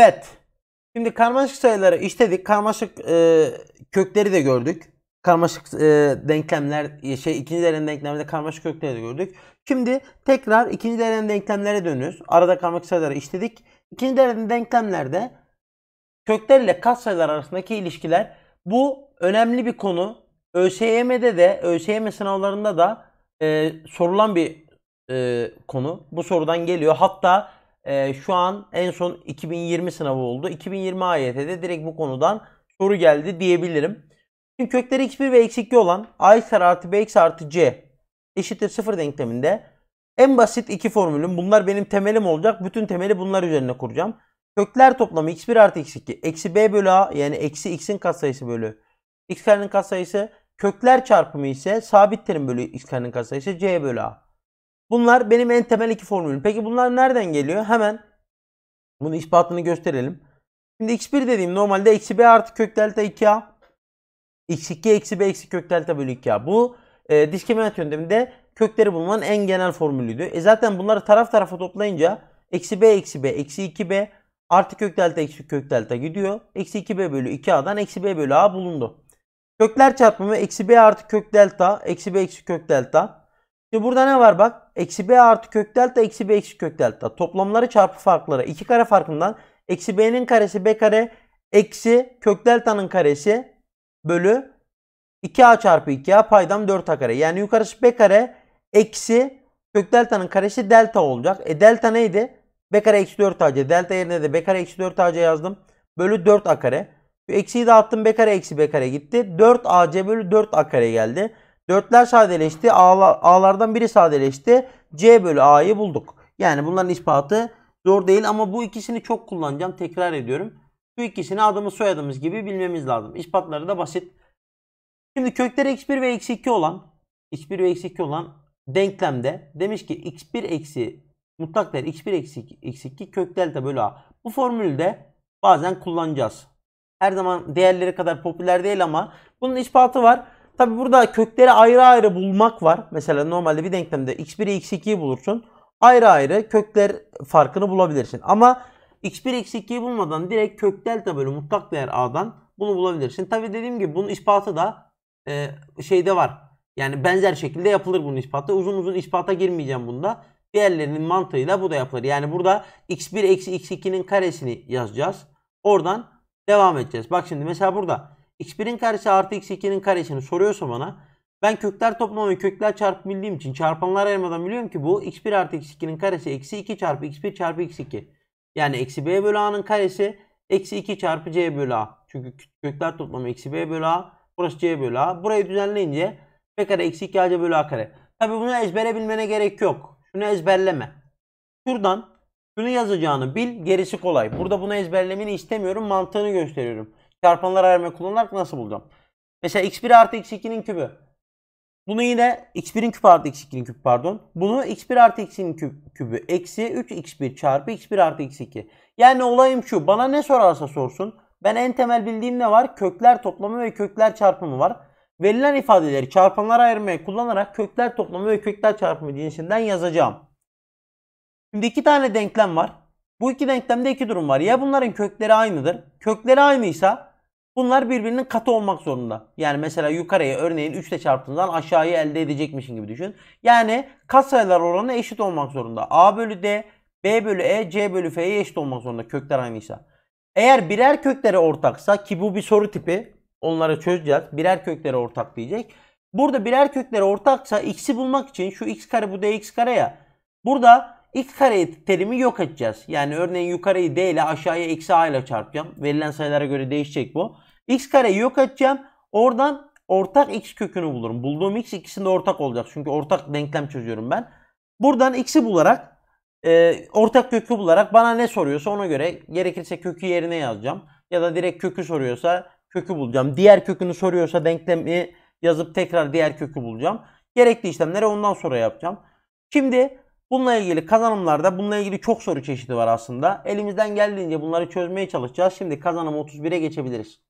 Evet. Şimdi karmaşık sayıları işledik. Karmaşık e, kökleri de gördük. Karmaşık e, denklemler e, şey ikinci dereceli denklemde karmaşık kökleri de gördük. Şimdi tekrar ikinci dereceli denklemlere dönüyoruz. Arada karmaşık sayıları işledik. İkinci dereceli denklemlerde kökler ile kat sayılar arasındaki ilişkiler bu önemli bir konu. ÖSYM'de de ÖSYM sınavlarında da e, sorulan bir e, konu. Bu sorudan geliyor. Hatta e, şu an en son 2020 sınavı oldu. 2020 AYT'de direkt bu konudan soru geldi diyebilirim. Şimdi kökleri x1 ve x2 olan a x artı b x artı c eşittir 0 denkleminde en basit iki formülüm. Bunlar benim temelim olacak. Bütün temeli bunlar üzerine kuracağım. Kökler toplamı x1 artı x2 eksi b bölü a yani eksi x'in katsayısı bölü x karenin katsayısı kökler çarpımı ise sabit terim bölü x karenin katsayısı c bölü a. Bunlar benim en temel iki formülüm. Peki bunlar nereden geliyor? Hemen bunun ispatını gösterelim. Şimdi x1 dediğim normalde eksi b artı kök delta 2a x2 eksi b eksi kök delta bölü 2a. Bu e, diskriminant yönteminde kökleri bulmanın en genel formülüydü. E zaten bunları taraf tarafa toplayınca eksi b eksi b eksi 2b artı kök delta eksi kök delta gidiyor. Eksi 2b bölü 2a'dan eksi b bölü a bulundu. Kökler çarpımı eksi b artı kök delta eksi b eksi kök delta. Şimdi burada ne var bak? Eksi b artı kök delta eksi b eksi kök delta. Toplamları çarpı farkları. iki kare farkından eksi b'nin karesi b kare eksi kök delta'nın karesi bölü 2a çarpı 2a paydam 4a kare. Yani yukarısı b kare eksi kök delta'nın karesi delta olacak. E delta neydi? b kare eksi 4ac. Delta yerine de b kare eksi 4ac yazdım. Bölü 4a kare. Şu eksiyi attım b kare eksi b kare gitti. 4ac bölü 4a kare geldi. Dörtler sadeleşti. A'lar, A'lardan biri sadeleşti. C bölü A'yı bulduk. Yani bunların ispatı zor değil ama bu ikisini çok kullanacağım. Tekrar ediyorum. Bu ikisini adımız soyadımız gibi bilmemiz lazım. İspatları da basit. Şimdi kökleri x1 ve x2 olan x1 ve x2 olan denklemde demiş ki x1 eksi mutlak değer x1 eksi x2 kök delta bölü a. Bu formülü de bazen kullanacağız. Her zaman değerleri kadar popüler değil ama bunun ispatı var. Tabi burada kökleri ayrı ayrı bulmak var. Mesela normalde bir denklemde x1'i x2'yi bulursun. Ayrı ayrı kökler farkını bulabilirsin. Ama x1 x2'yi bulmadan direkt kök delta bölü mutlak değer a'dan bunu bulabilirsin. Tabi dediğim gibi bunun ispatı da e, şeyde var. Yani benzer şekilde yapılır bunun ispatı. Uzun uzun ispata girmeyeceğim bunda. Diğerlerinin mantığıyla bu da yapılır. Yani burada x1 eksi x2'nin karesini yazacağız. Oradan devam edeceğiz. Bak şimdi mesela burada x1'in karesi artı x2'nin karesini soruyorsa bana ben kökler toplamı kökler çarpımı bildiğim için çarpanlar ayırmadan biliyorum ki bu x1 artı x2'nin karesi eksi 2 çarpı x1 çarpı x2. Yani eksi b bölü a'nın karesi eksi 2 çarpı c bölü a. Çünkü kökler toplamı eksi b bölü a. Burası c bölü a. Burayı düzenleyince b kare eksi 2 ac bölü a kare. Tabi bunu ezbere bilmene gerek yok. Şunu ezberleme. Şuradan şunu yazacağını bil gerisi kolay. Burada bunu ezberlemeni istemiyorum mantığını gösteriyorum çarpanlar ayrımı kullanarak nasıl bulacağım? Mesela x1 artı x2'nin kübü. Bunu yine x1'in küpü artı x2'nin küpü pardon. Bunu x1 artı x2'nin kübü eksi 3x1 çarpı x1 artı x2. Yani olayım şu bana ne sorarsa sorsun. Ben en temel bildiğim ne var? Kökler toplamı ve kökler çarpımı var. Verilen ifadeleri çarpanlar ayırmaya kullanarak kökler toplamı ve kökler çarpımı cinsinden yazacağım. Şimdi iki tane denklem var. Bu iki denklemde iki durum var. Ya bunların kökleri aynıdır. Kökleri aynıysa Bunlar birbirinin katı olmak zorunda. Yani mesela yukarıya örneğin 3 ile çarptığından aşağıyı elde edecekmişin gibi düşün. Yani katsayılar oranı eşit olmak zorunda. A bölü D, B bölü E, C bölü F'ye eşit olmak zorunda kökler aynıysa. Eğer birer kökleri ortaksa ki bu bir soru tipi onları çözeceğiz. Birer kökleri ortak diyecek. Burada birer kökleri ortaksa x'i bulmak için şu x kare bu dx kare ya. Burada x kare terimi yok edeceğiz. Yani örneğin yukarıyı d ile aşağıya eksi a ile çarpacağım. Verilen sayılara göre değişecek bu. x kare yok edeceğim. Oradan ortak x kökünü bulurum. Bulduğum x ikisinde ortak olacak. Çünkü ortak denklem çözüyorum ben. Buradan x'i bularak e, ortak kökü bularak bana ne soruyorsa ona göre gerekirse kökü yerine yazacağım. Ya da direkt kökü soruyorsa kökü bulacağım. Diğer kökünü soruyorsa denklemi yazıp tekrar diğer kökü bulacağım. Gerekli işlemleri ondan sonra yapacağım. Şimdi Bununla ilgili kazanımlarda bununla ilgili çok soru çeşidi var aslında. Elimizden geldiğince bunları çözmeye çalışacağız. Şimdi kazanım 31'e geçebiliriz.